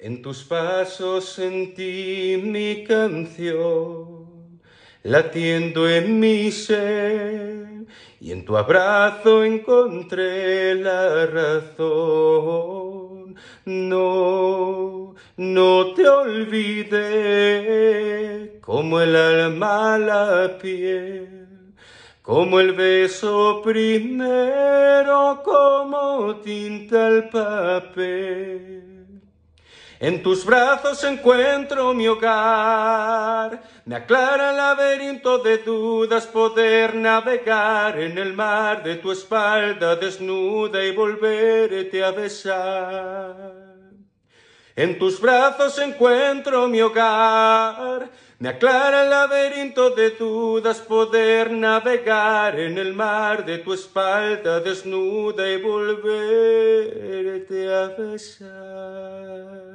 En tus pasos sentí mi canción, latiendo en mi ser, y en tu abrazo encontré la razón. No, no te olvidé como el alma a la piel, como el beso primero, como tinta al papel en tus brazos encuentro mi hogar, me aclara el laberinto de dudas poder navegar en el mar de tu espalda desnuda y volverte a besar. En tus brazos encuentro mi hogar. Me aclara el laberinto de dudas poder navegar en el mar de tu espalda desnuda y volverte a besar.